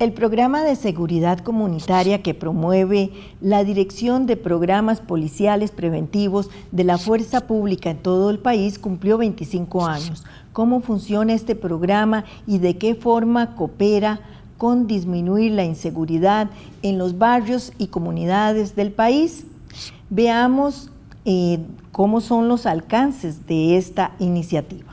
El programa de seguridad comunitaria que promueve la Dirección de Programas Policiales Preventivos de la Fuerza Pública en todo el país cumplió 25 años. ¿Cómo funciona este programa y de qué forma coopera con disminuir la inseguridad en los barrios y comunidades del país? Veamos eh, cómo son los alcances de esta iniciativa.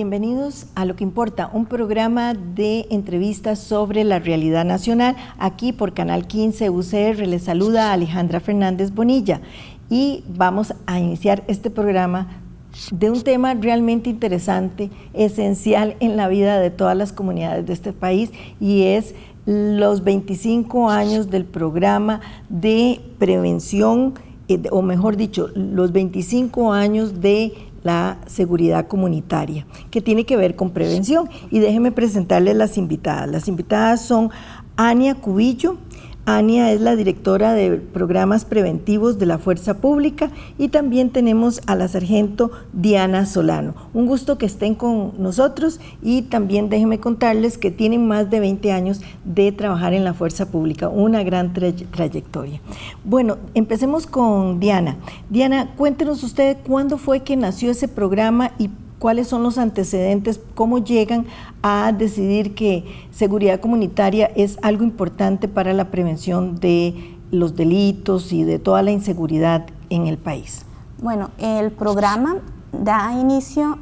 Bienvenidos a Lo que Importa, un programa de entrevistas sobre la realidad nacional. Aquí por Canal 15 UCR les saluda Alejandra Fernández Bonilla y vamos a iniciar este programa de un tema realmente interesante, esencial en la vida de todas las comunidades de este país y es los 25 años del programa de prevención, eh, o mejor dicho, los 25 años de la seguridad comunitaria, que tiene que ver con prevención. Y déjenme presentarles las invitadas. Las invitadas son Ania Cubillo, Ania es la directora de programas preventivos de la Fuerza Pública y también tenemos a la sargento Diana Solano. Un gusto que estén con nosotros y también déjenme contarles que tienen más de 20 años de trabajar en la Fuerza Pública, una gran trayectoria. Bueno, empecemos con Diana. Diana, cuéntenos usted cuándo fue que nació ese programa y cuáles son los antecedentes, cómo llegan a decidir que seguridad comunitaria es algo importante para la prevención de los delitos y de toda la inseguridad en el país. Bueno, el programa da inicio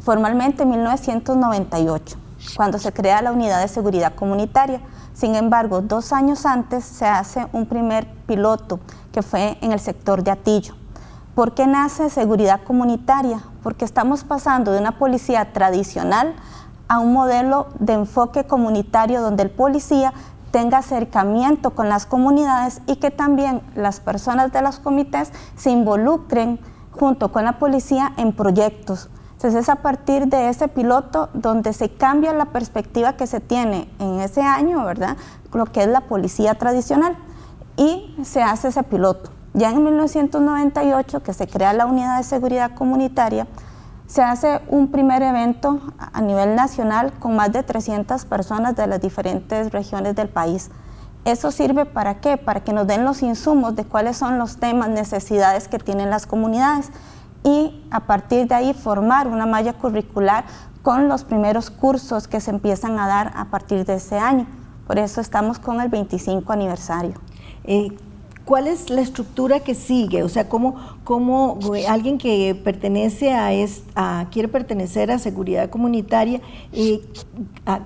formalmente en 1998, cuando se crea la Unidad de Seguridad Comunitaria. Sin embargo, dos años antes se hace un primer piloto que fue en el sector de Atillo. ¿Por qué nace seguridad comunitaria? Porque estamos pasando de una policía tradicional a un modelo de enfoque comunitario donde el policía tenga acercamiento con las comunidades y que también las personas de los comités se involucren junto con la policía en proyectos. Entonces es a partir de ese piloto donde se cambia la perspectiva que se tiene en ese año, ¿verdad? Lo que es la policía tradicional y se hace ese piloto. Ya en 1998, que se crea la Unidad de Seguridad Comunitaria, se hace un primer evento a nivel nacional con más de 300 personas de las diferentes regiones del país. ¿Eso sirve para qué? Para que nos den los insumos de cuáles son los temas, necesidades que tienen las comunidades y a partir de ahí formar una malla curricular con los primeros cursos que se empiezan a dar a partir de ese año. Por eso estamos con el 25 aniversario. Eh, ¿Cuál es la estructura que sigue? O sea, ¿cómo, cómo alguien que pertenece a, quiere pertenecer a seguridad comunitaria, eh,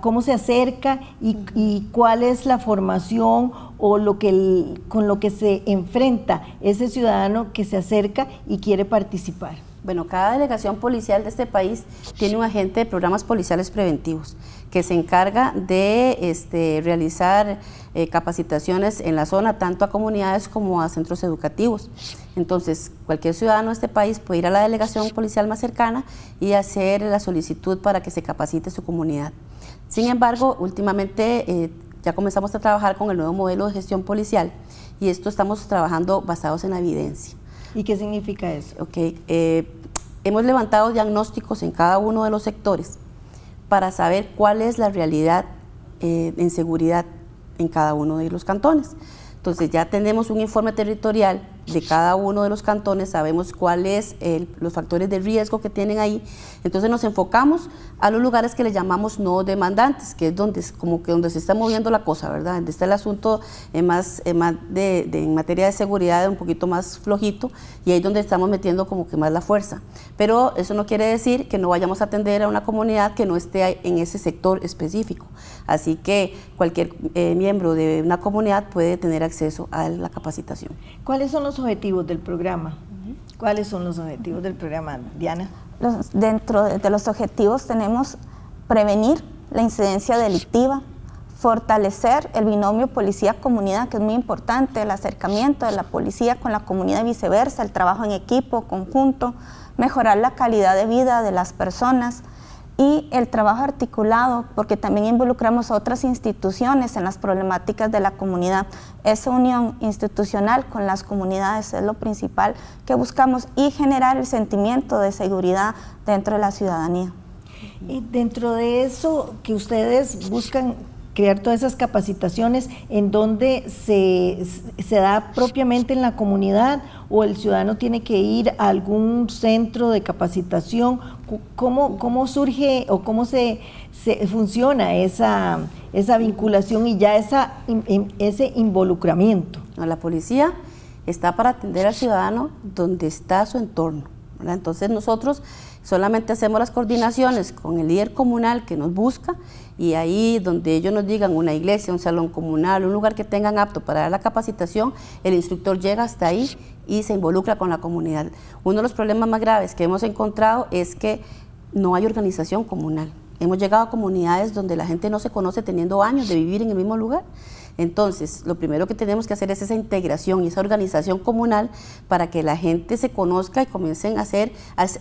cómo se acerca y, cuál es la formación o lo que con lo que se enfrenta ese ciudadano que se acerca y quiere participar? Bueno, cada delegación policial de este país tiene un agente de programas policiales preventivos que se encarga de este, realizar eh, capacitaciones en la zona, tanto a comunidades como a centros educativos. Entonces, cualquier ciudadano de este país puede ir a la delegación policial más cercana y hacer la solicitud para que se capacite su comunidad. Sin embargo, últimamente eh, ya comenzamos a trabajar con el nuevo modelo de gestión policial y esto estamos trabajando basados en la evidencia. ¿Y qué significa eso? Ok, eh, hemos levantado diagnósticos en cada uno de los sectores para saber cuál es la realidad eh, en seguridad en cada uno de los cantones. Entonces ya tenemos un informe territorial de cada uno de los cantones, sabemos cuáles los factores de riesgo que tienen ahí. Entonces nos enfocamos a los lugares que le llamamos no demandantes, que es donde como que donde se está moviendo la cosa, ¿verdad? Donde está el asunto eh, más, eh, más de, en materia de seguridad un poquito más flojito y ahí es donde estamos metiendo como que más la fuerza. Pero eso no quiere decir que no vayamos a atender a una comunidad que no esté en ese sector específico. Así que cualquier eh, miembro de una comunidad puede tener acceso a la capacitación. ¿Cuáles son los objetivos del programa? ¿Cuáles son los objetivos del programa, Diana? dentro de, los objetivos tenemos prevenir la incidencia delictiva, fortalecer el binomio policía-comunidad, que es muy importante, el acercamiento de la policía con la comunidad viceversa, el trabajo en equipo, conjunto, mejorar la calidad de vida de las personas, y el trabajo articulado, porque también involucramos a otras instituciones en las problemáticas de la comunidad. Esa unión institucional con las comunidades es lo principal que buscamos y generar el sentimiento de seguridad dentro de la ciudadanía. Y dentro de eso que ustedes buscan crear todas esas capacitaciones en donde se, se, da propiamente en la comunidad o el ciudadano tiene que ir a algún centro de capacitación. ¿Cómo, cómo surge o cómo se, se funciona esa, esa vinculación y ya esa, ese involucramiento? la policía está para atender al ciudadano donde está su entorno. Entonces nosotros Solamente hacemos las coordinaciones con el líder comunal que nos busca y ahí donde ellos nos digan una iglesia, un salón comunal, un lugar que tengan apto para dar la capacitación, el instructor llega hasta ahí y se involucra con la comunidad. Uno de los problemas más graves que hemos encontrado es que no hay organización comunal. Hemos llegado a comunidades donde la gente no se conoce teniendo años de vivir en el mismo lugar entonces, lo primero que tenemos que hacer es esa integración y esa organización comunal para que la gente se conozca y comiencen a hacer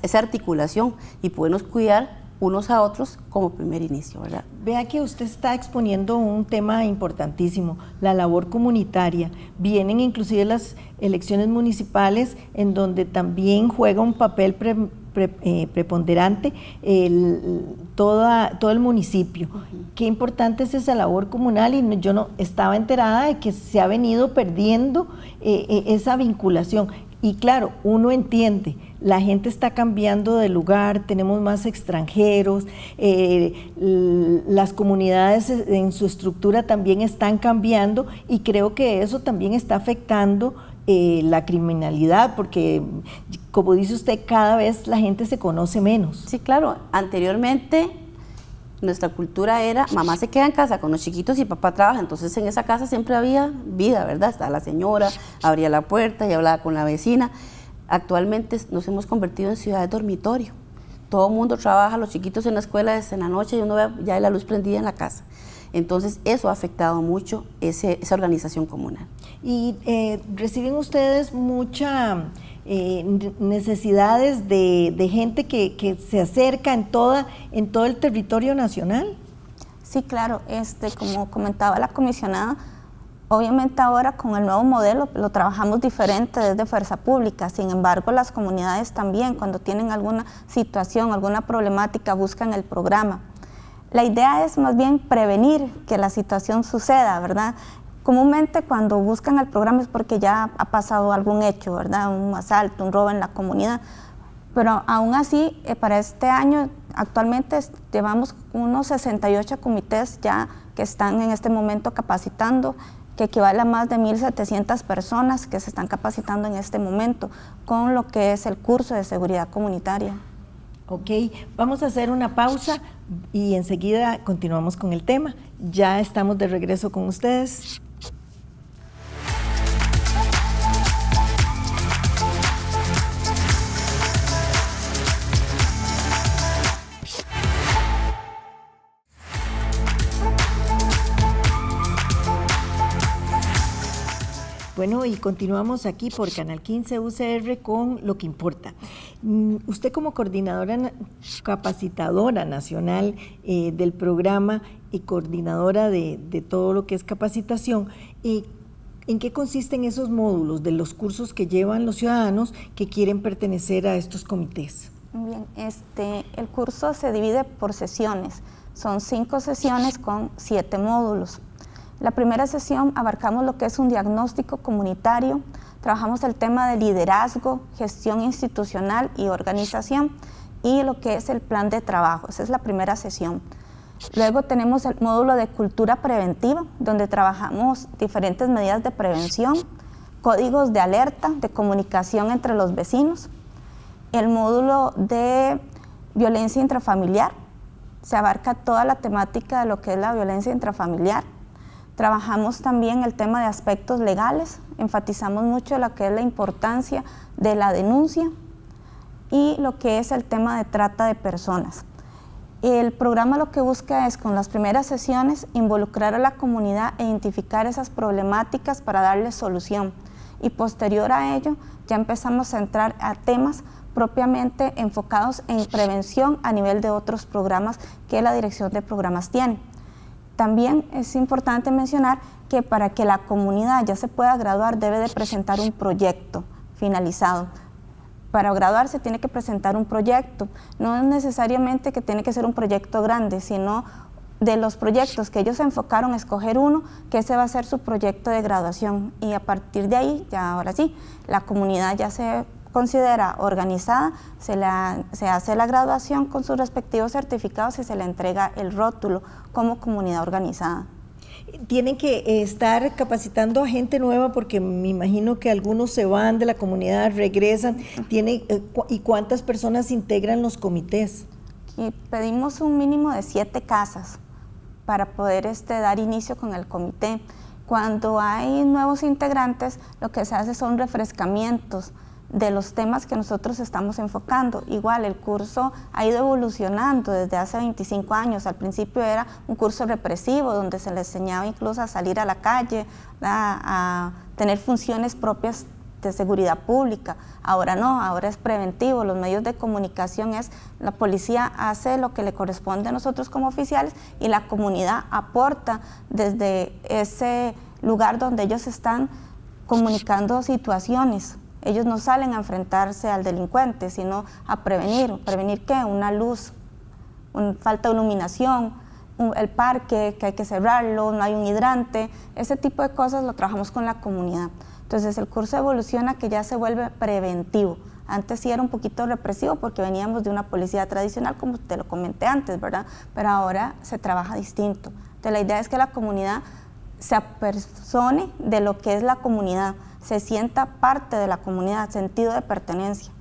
esa articulación y podernos cuidar unos a otros como primer inicio, ¿verdad? Vea que usted está exponiendo un tema importantísimo, la labor comunitaria. Vienen inclusive las elecciones municipales en donde también juega un papel pre eh, preponderante el, toda, todo el municipio. Qué importante es esa labor comunal y yo no estaba enterada de que se ha venido perdiendo eh, eh, esa vinculación. Y claro, uno entiende, la gente está cambiando de lugar, tenemos más extranjeros, las comunidades en su estructura también están cambiando y creo que eso también está afectando eh, la criminalidad, porque como dice usted, cada vez la gente se conoce menos. Sí, claro. Anteriormente nuestra cultura era mamá se queda en casa con los chiquitos y papá trabaja, entonces en esa casa siempre había vida, ¿verdad? Estaba la señora, abría la puerta y hablaba con la vecina. Actualmente nos hemos convertido en ciudad de dormitorio. Todo el mundo trabaja, los chiquitos en la escuela desde la noche y uno ve ya la luz prendida en la casa. Entonces, eso ha afectado mucho esa organización comunal. ¿Y eh, reciben ustedes muchas eh, necesidades de, gente que, se acerca en, todo el territorio nacional? Sí, claro, este, como comentaba la comisionada, obviamente ahora con el nuevo modelo lo trabajamos diferente desde Fuerza Pública, sin embargo las comunidades también cuando tienen alguna situación, alguna problemática, buscan el programa la idea es más bien prevenir que la situación suceda, ¿verdad? Comúnmente cuando buscan el programa es porque ya ha pasado algún hecho, ¿verdad? Un asalto, un robo en la comunidad. Pero aún así, eh, para este año, actualmente llevamos unos 68 comités ya que están en este momento capacitando que equivale a más de 1.700 personas que se están capacitando en este momento con lo que es el curso de seguridad comunitaria. Ok, vamos a hacer una pausa y enseguida continuamos con el tema. Ya estamos de regreso con ustedes. Bueno, y continuamos aquí por Canal 15 UCR con lo que importa. Mm, usted como coordinadora capacitadora nacional eh, del programa y coordinadora de, todo lo que es capacitación, eh, ¿en qué consisten esos módulos de los cursos que llevan los ciudadanos que quieren pertenecer a estos comités? Bien, este, el curso se divide por sesiones. Son cinco sesiones con siete módulos. La primera sesión abarcamos lo que es un diagnóstico comunitario, trabajamos el tema de liderazgo, gestión institucional y organización y lo que es el plan de trabajo. Esa es la primera sesión. Luego tenemos el módulo de cultura preventiva, donde trabajamos diferentes medidas de prevención, códigos de alerta, de comunicación entre los vecinos, el módulo de violencia intrafamiliar, se abarca toda la temática de lo que es la violencia intrafamiliar, Trabajamos también el tema de aspectos legales, enfatizamos mucho lo que es la importancia de la denuncia y lo que es el tema de trata de personas. El programa lo que busca es, con las primeras sesiones, involucrar a la comunidad e identificar esas problemáticas para darle solución. Y posterior a ello, ya empezamos a entrar a temas propiamente enfocados en prevención a nivel de otros programas que la Dirección de Programas tiene. También es importante mencionar que para que la comunidad ya se pueda graduar debe de presentar un proyecto finalizado. Para graduar se tiene que presentar un proyecto. No necesariamente que tiene que ser un proyecto grande, sino de los proyectos que ellos se enfocaron, escoger uno, que ese va a ser su proyecto de graduación. Y a partir de ahí, ya ahora sí, la comunidad ya se considera organizada, se, hace la graduación con sus respectivos certificados y se le entrega el rótulo como comunidad organizada tienen que eh, estar capacitando a gente nueva porque me imagino que algunos se van de la comunidad, regresan, eh, ¿y cuántas personas integran los comités? pedimos un mínimo de siete casas para poder este, dar inicio con el comité. Cuando hay nuevos integrantes, lo que se hace son refrescamientos de los temas que nosotros estamos enfocando. Igual el curso ha ido evolucionando desde hace 25 años. Al principio era un curso represivo donde se le enseñaba incluso a salir a la calle, a, a tener funciones propias de seguridad pública. Ahora no, ahora es preventivo. Los medios de comunicación es la policía hace lo que le corresponde a nosotros como oficiales y la comunidad aporta desde ese lugar donde ellos están comunicando situaciones. Ellos no salen a enfrentarse al delincuente, sino a prevenir. ¿Prevenir qué? Una luz, falta de iluminación, el parque que hay que cerrarlo, no hay un hidrante. Ese tipo de cosas lo trabajamos con la comunidad. Entonces el curso evoluciona que ya se vuelve preventivo. Antes sí era un poquito represivo porque veníamos de una policía tradicional, como te lo comenté antes, ¿verdad? Pero ahora se trabaja distinto. Entonces la idea es que la comunidad se apersone de lo que es la comunidad, se sienta parte de la comunidad, sentido de pertenencia.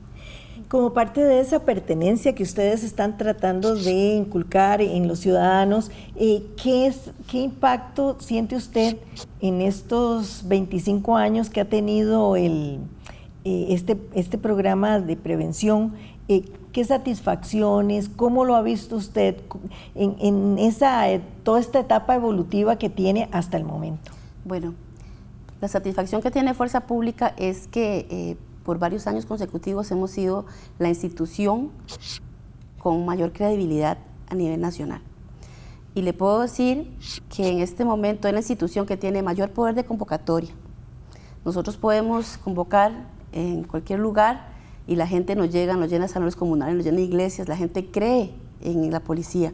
Como parte de esa pertenencia que ustedes están tratando de inculcar en los ciudadanos, eh, ¿qué, ¿qué impacto siente usted en estos 25 años que ha tenido el, eh, este, este programa de prevención? Eh, qué satisfacciones, cómo lo ha visto usted en, esa, eh, toda esta etapa evolutiva que tiene hasta el momento. Bueno, la satisfacción que tiene Fuerza Pública es que eh, por varios años consecutivos hemos sido la institución con mayor credibilidad a nivel nacional. Y le puedo decir que en este momento es la institución que tiene mayor poder de convocatoria. Nosotros podemos convocar en cualquier lugar y la gente nos llega, nos llena salones comunales, nos llena iglesias, la gente cree en la policía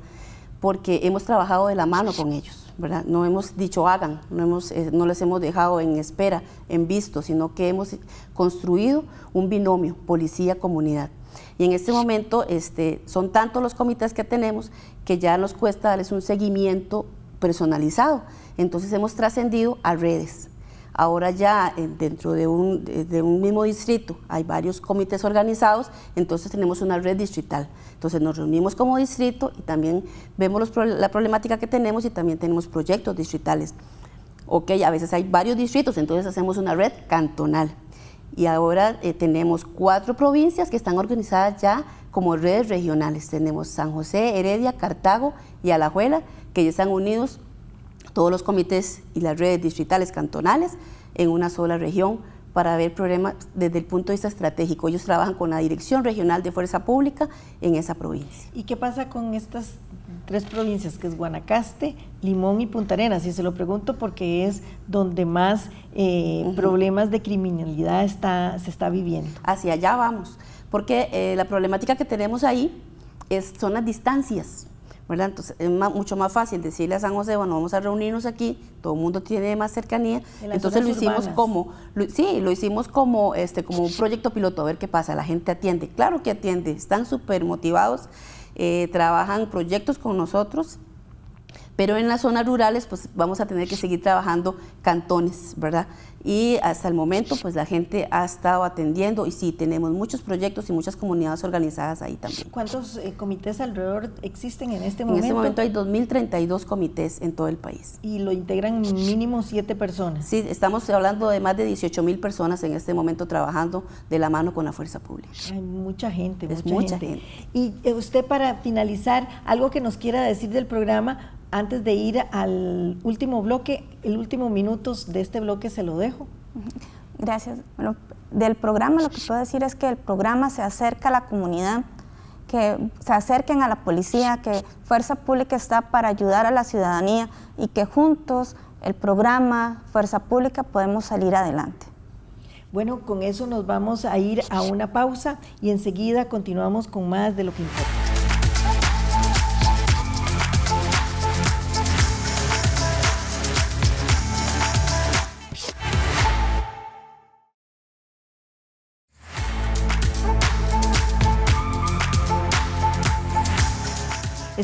porque hemos trabajado de la mano con ellos, ¿verdad? No hemos dicho hagan, no, hemos, eh, no les hemos dejado en espera, en visto, sino que hemos construido un binomio policía-comunidad. Y en este momento este, son tantos los comités que tenemos que ya nos cuesta darles un seguimiento personalizado. Entonces hemos trascendido a redes, Ahora ya eh, dentro de un, mismo distrito hay varios comités organizados, entonces tenemos una red distrital. Entonces nos reunimos como distrito y también vemos la problemática que tenemos y también tenemos proyectos distritales. Ok, a veces hay varios distritos, entonces hacemos una red cantonal. Y ahora eh, tenemos cuatro provincias que están organizadas ya como redes regionales. Tenemos San José, Heredia, Cartago y Alajuela, que ya están unidos todos los comités y las redes distritales cantonales en una sola región para ver problemas desde el punto de vista estratégico. Ellos trabajan con la Dirección Regional de Fuerza Pública en esa provincia. ¿Y qué pasa con estas tres provincias, que es Guanacaste, Limón y Punta Arenas? Y se lo pregunto porque es donde más eh, problemas de criminalidad está, se está viviendo. Hacia allá vamos, porque eh, la problemática que tenemos ahí es, son las distancias ¿verdad? Entonces es mucho más fácil decirle a San José, bueno, vamos a reunirnos aquí, todo el mundo tiene más cercanía. Entonces lo hicimos como, sí, lo hicimos como, este, como un proyecto piloto, a ver qué pasa, la gente atiende, claro que atiende, están súper motivados, eh, trabajan proyectos con nosotros pero en las zonas rurales, pues vamos a tener que seguir trabajando cantones, ¿verdad? Y hasta el momento, pues la gente ha estado atendiendo y sí, tenemos muchos proyectos y muchas comunidades organizadas ahí también. ¿Cuántos eh, comités alrededor existen en este momento? En este momento hay 2.032 comités en todo el país. ¿Y lo integran mínimo siete personas? Sí, estamos hablando de más de 18.000 personas en este momento trabajando de la mano con la fuerza pública. Hay mucha gente, mucha, mucha gente. Y eh, usted para finalizar, algo que nos quiera decir del programa, antes de ir al último bloque, el último minutos de este bloque se lo dejo. Gracias. del programa lo que puedo decir es que el programa se acerca a la comunidad, que se acerquen a la policía, que Fuerza Pública está para ayudar a la ciudadanía y que juntos el programa Fuerza Pública podemos salir adelante. Bueno, con eso nos vamos a ir a una pausa y enseguida continuamos con más de lo que importa.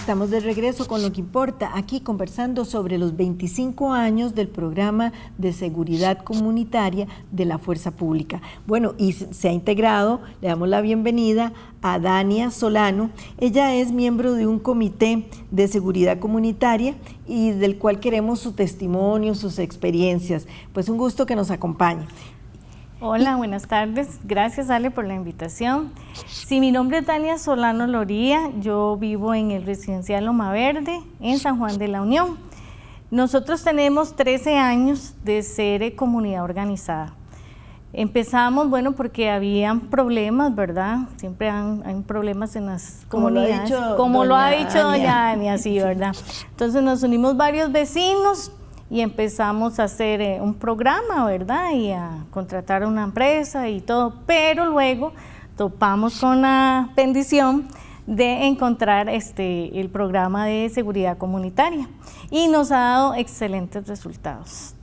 Estamos de regreso con lo que importa, aquí conversando sobre los 25 años del programa de seguridad comunitaria de la Fuerza Pública. Bueno, y se ha integrado, le damos la bienvenida a Dania Solano. Ella es miembro de un comité de seguridad comunitaria y del cual queremos su testimonio, sus experiencias. Pues un gusto que nos acompañe. Hola, buenas tardes. Gracias Ale por la invitación. Sí, mi nombre es Dania Solano Loría. Yo vivo en el residencial Loma Verde, en San Juan de la Unión. Nosotros tenemos 13 años de ser eh, comunidad organizada. Empezamos, bueno, porque habían problemas, ¿verdad? Siempre hay problemas en las comunidades. como lo ha dicho doña Dania. sí, ¿verdad? Entonces nos unimos varios vecinos, y empezamos a hacer eh, un programa, ¿verdad? Y a contratar una empresa y todo, pero luego topamos con la bendición de encontrar este, el programa de seguridad comunitaria y nos ha dado excelentes resultados.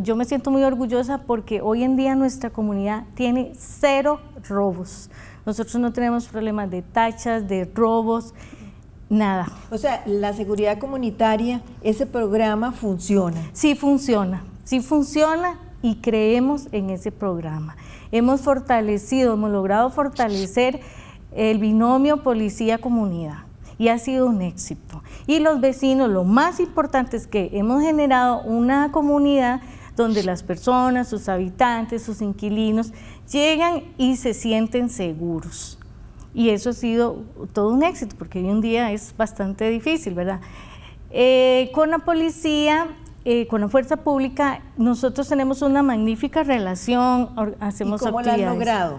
yo me siento muy orgullosa porque hoy en día nuestra comunidad tiene cero robos. Nosotros no tenemos problemas de tachas, de robos, Nada. O sea, la seguridad comunitaria, ese programa funciona. Sí funciona, sí funciona y creemos en ese programa. Hemos fortalecido, hemos logrado fortalecer el binomio policía-comunidad y ha sido un éxito. Y los vecinos, lo más importante es que hemos generado una comunidad donde las personas, sus habitantes, sus inquilinos llegan y se sienten seguros. Y eso ha sido todo un éxito, porque hoy un día es bastante difícil, ¿verdad? Eh, con la policía, eh, con la fuerza pública, nosotros tenemos una magnífica relación, hacemos ¿Y cómo actividades. la han logrado?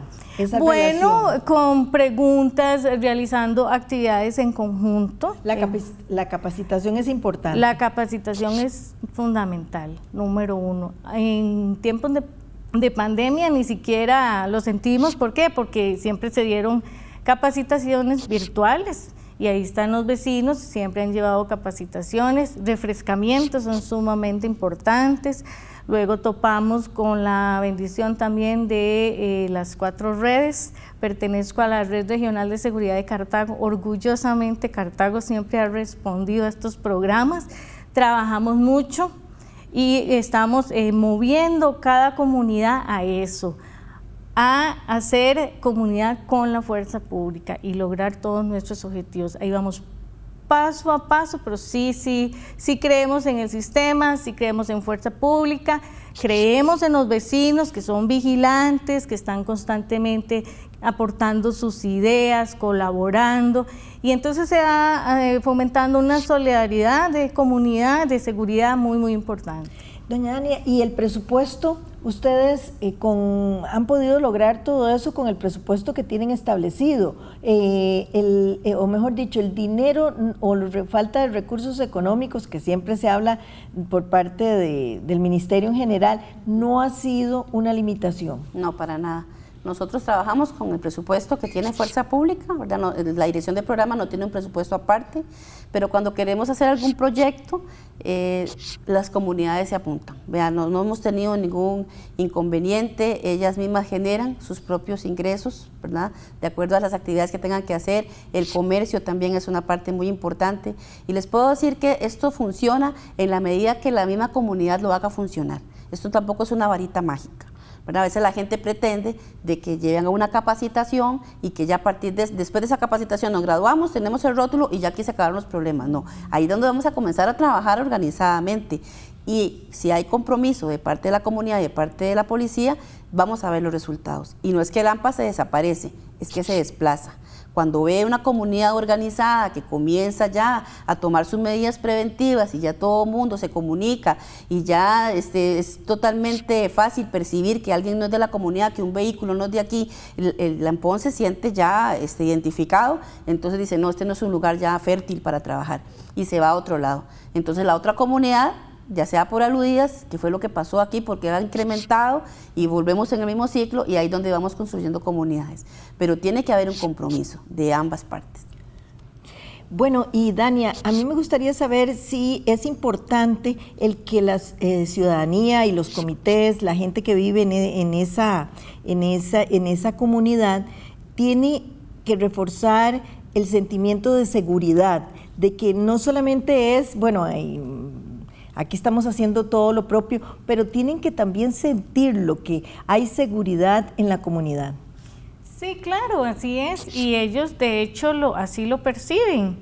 bueno, con preguntas, realizando actividades en conjunto. Eh, la, capacitación es importante. La capacitación es fundamental, número uno. En tiempos de, de pandemia ni siquiera lo sentimos, ¿por qué? Porque siempre se dieron capacitaciones virtuales y ahí están los vecinos, siempre han llevado capacitaciones, refrescamientos son sumamente importantes. Luego topamos con la bendición también de eh, las cuatro redes. Pertenezco a la Red Regional de Seguridad de Cartago. Orgullosamente Cartago siempre ha respondido a estos programas. Trabajamos mucho y estamos eh, moviendo cada comunidad a eso a hacer comunidad con la fuerza pública y lograr todos nuestros objetivos. Ahí vamos paso a paso, pero sí, sí, sí creemos en el sistema, sí creemos en fuerza pública, creemos en los vecinos que son vigilantes, que están constantemente aportando sus ideas, colaborando, y entonces se va eh, fomentando una solidaridad de comunidad, de seguridad muy, muy importante. Doña Dania, ¿y el presupuesto ustedes eh, con, han podido lograr todo eso con el presupuesto que tienen establecido, eh, el, eh, o mejor dicho, el dinero o la falta de recursos económicos que siempre se habla por parte del Ministerio en general, no ha sido una limitación. No, para nada. Nosotros trabajamos con el presupuesto que tiene Fuerza Pública, la dirección del programa no tiene un presupuesto aparte, pero cuando queremos hacer algún proyecto, eh, las comunidades se apuntan. Vean, no, no, hemos tenido ningún inconveniente, ellas mismas generan sus propios ingresos, ¿verdad? De acuerdo a las actividades que tengan que hacer, el comercio también es una parte muy importante. Y les puedo decir que esto funciona en la medida que la misma comunidad lo haga funcionar. Esto tampoco es una varita mágica. Bueno, a veces la gente pretende de que lleven a una capacitación y que ya a partir de después de esa capacitación nos graduamos, tenemos el rótulo y ya aquí se acabaron los problemas. No, ahí es donde vamos a comenzar a trabajar organizadamente. Y si hay compromiso de parte de la comunidad y de parte de la policía, vamos a ver los resultados. Y no es que el AMPA se desaparece, es que se desplaza cuando ve una comunidad organizada que comienza ya a tomar sus medidas preventivas y ya todo el mundo se comunica y ya este, es totalmente fácil percibir que alguien no es de la comunidad, que un vehículo no es de aquí, el, lampón se siente ya este, identificado, entonces dice, no, este no es un lugar ya fértil para trabajar y se va a otro lado. Entonces la otra comunidad ya sea por aludidas, que fue lo que pasó aquí, porque ha incrementado y volvemos en el mismo ciclo y ahí es donde vamos construyendo comunidades. Pero tiene que haber un compromiso de ambas partes. Bueno, y Dania, a mí me gustaría saber si es importante el que la eh, ciudadanía y los comités, la gente que vive en, esa, en, esa, en esa comunidad, tiene que reforzar el sentimiento de seguridad, de que no solamente es, bueno, hay aquí estamos haciendo todo lo propio, pero tienen que también sentirlo, que hay seguridad en la comunidad. Sí, claro, así es. Y ellos de hecho lo, así lo perciben,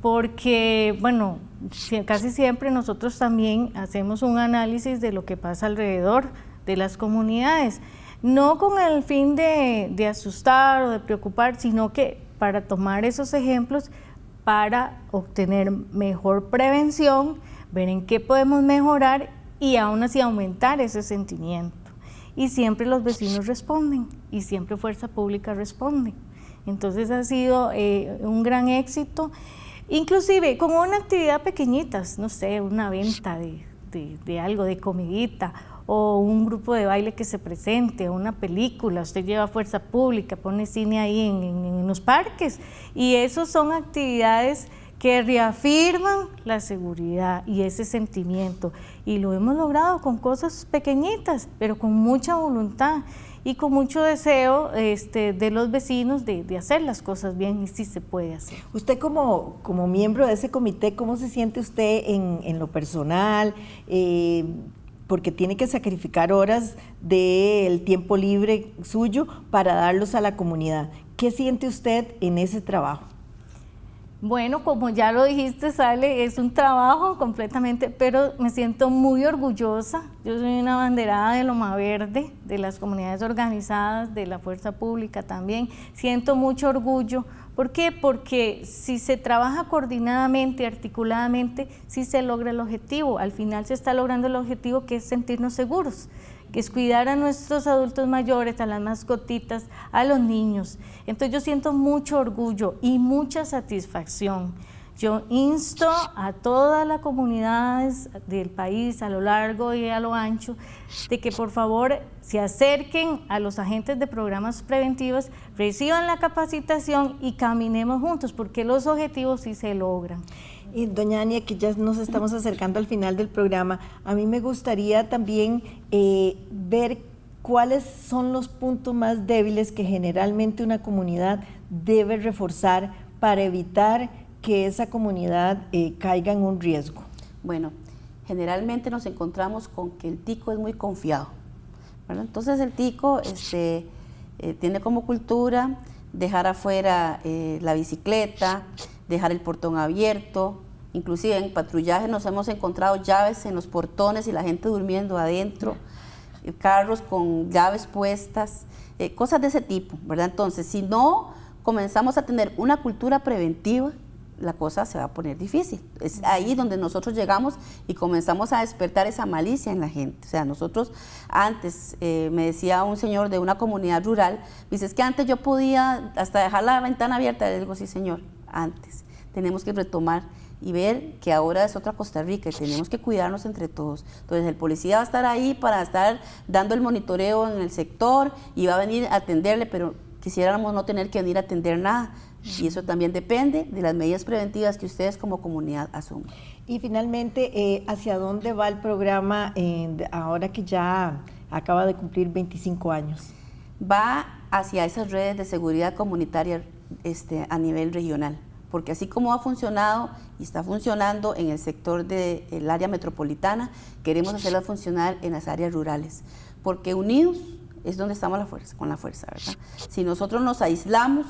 porque, bueno, casi siempre nosotros también hacemos un análisis de lo que pasa alrededor de las comunidades, no con el fin de asustar o de preocupar, sino que para tomar esos ejemplos para obtener mejor prevención ver en qué podemos mejorar y aún así aumentar ese sentimiento. Y siempre los vecinos responden y siempre Fuerza Pública responde. Entonces ha sido eh, un gran éxito, inclusive con una actividad pequeñitas, no sé, una venta de, algo, de comidita o un grupo de baile que se presente, una película, usted lleva fuerza pública, pone cine ahí en, en los parques y eso son actividades que reafirman la seguridad y ese sentimiento. Y lo hemos logrado con cosas pequeñitas, pero con mucha voluntad y con mucho deseo este, de los vecinos de, hacer las cosas bien y si se puede hacer. Usted como, como miembro de ese comité, ¿cómo se siente usted en, lo personal? Eh, porque tiene que sacrificar horas del tiempo libre suyo para darlos a la comunidad. ¿Qué siente usted en ese trabajo? Bueno, como ya lo dijiste, Sale, es un trabajo completamente, pero me siento muy orgullosa. Yo soy una banderada de Loma Verde, de las comunidades organizadas, de la fuerza pública también. Siento mucho orgullo. ¿Por qué? Porque si se trabaja coordinadamente, articuladamente, si se logra el objetivo. Al final se está logrando el objetivo que es sentirnos seguros que es cuidar a nuestros adultos mayores, a las mascotitas, a los niños. Entonces yo siento mucho orgullo y mucha satisfacción. Yo insto a todas las comunidades del país a lo largo y a lo ancho de que por favor se acerquen a los agentes de programas preventivos, reciban la capacitación y caminemos juntos porque los objetivos sí se logran doña Ania, que ya nos estamos acercando al final del programa, a mí me gustaría también eh, ver cuáles son los puntos más débiles que generalmente una comunidad debe reforzar para evitar que esa comunidad eh, caiga en un riesgo. Bueno, generalmente nos encontramos con que el tico es muy confiado. Entonces el tico este, eh, tiene como cultura dejar afuera la bicicleta, dejar el portón abierto, inclusive en patrullaje nos hemos encontrado llaves en los portones y la gente durmiendo adentro, eh, carros con llaves puestas, eh, cosas de ese tipo, ¿verdad? Entonces, si no comenzamos a tener una cultura preventiva, la cosa se va a poner difícil. Es ahí donde nosotros llegamos y comenzamos a despertar esa malicia en la gente. O sea, nosotros antes, eh, me decía un señor de una comunidad rural, dice, es que antes yo podía hasta dejar la ventana abierta. Le digo, sí, señor, antes. Tenemos que retomar y ver que ahora es otra Costa Rica y tenemos que cuidarnos entre todos. Entonces el policía va a estar ahí para estar dando el monitoreo en el sector y va a venir a atenderle, pero quisiéramos no tener que venir a atender nada. Y eso también depende de las medidas preventivas que ustedes como comunidad asumen. Y finalmente, eh, ¿hacia dónde va el programa eh, ahora que ya acaba de cumplir 25 años? Va hacia esas redes de seguridad comunitaria este, a nivel regional, porque así como ha funcionado y está funcionando en el sector del el área metropolitana, queremos hacerla funcionar en las áreas rurales, porque unidos es donde estamos la fuerza, con la fuerza, ¿verdad? Si nosotros nos aislamos,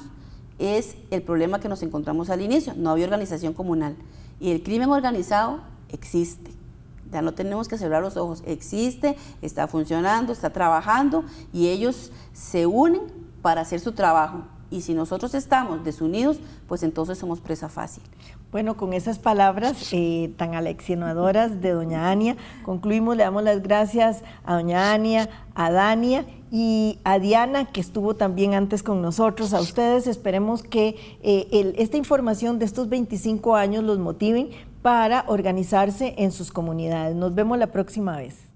es el problema que nos encontramos al inicio, no había organización comunal. Y el crimen organizado existe. Ya no tenemos que cerrar los ojos, existe, está funcionando, está trabajando y ellos se unen para hacer su trabajo, y si nosotros estamos desunidos, pues entonces somos presa fácil. Bueno, con esas palabras eh, tan aleccionadoras de doña Ania, concluimos, le damos las gracias a doña Ania, a Dania y a Diana, que estuvo también antes con nosotros, a ustedes. Esperemos que eh, esta información de estos 25 años los motiven para organizarse en sus comunidades. Nos vemos la próxima vez.